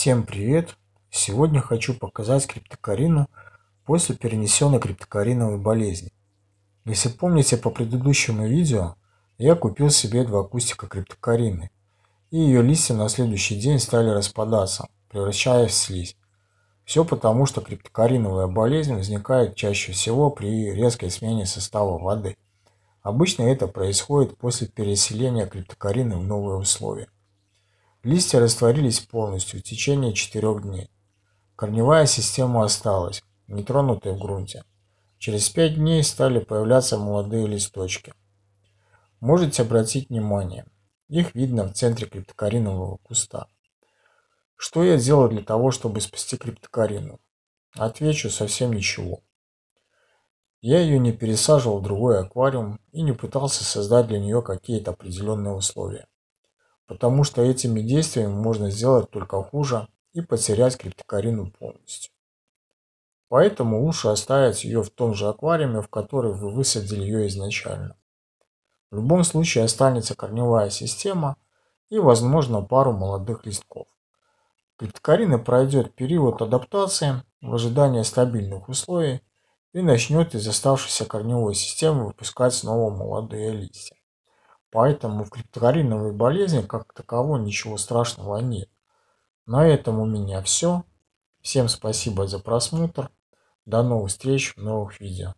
Всем привет! Сегодня хочу показать криптокарину после перенесенной криптокариновой болезни. Если помните по предыдущему видео, я купил себе два кустика криптокарины, и ее листья на следующий день стали распадаться, превращаясь в слизь. Все потому, что криптокариновая болезнь возникает чаще всего при резкой смене состава воды. Обычно это происходит после переселения криптокарины в новые условия. Листья растворились полностью в течение четырех дней. Корневая система осталась, нетронутой в грунте. Через пять дней стали появляться молодые листочки. Можете обратить внимание, их видно в центре криптокаринового куста. Что я делал для того, чтобы спасти криптокарину? Отвечу, совсем ничего. Я ее не пересаживал в другой аквариум и не пытался создать для нее какие-то определенные условия потому что этими действиями можно сделать только хуже и потерять криптокарину полностью. Поэтому лучше оставить ее в том же аквариуме, в который вы высадили ее изначально. В любом случае останется корневая система и, возможно, пару молодых листков. Криптокарина пройдет период адаптации в ожидании стабильных условий и начнет из оставшейся корневой системы выпускать снова молодые листья. Поэтому в крипториновой болезни как такового ничего страшного нет. На этом у меня все. Всем спасибо за просмотр. До новых встреч в новых видео.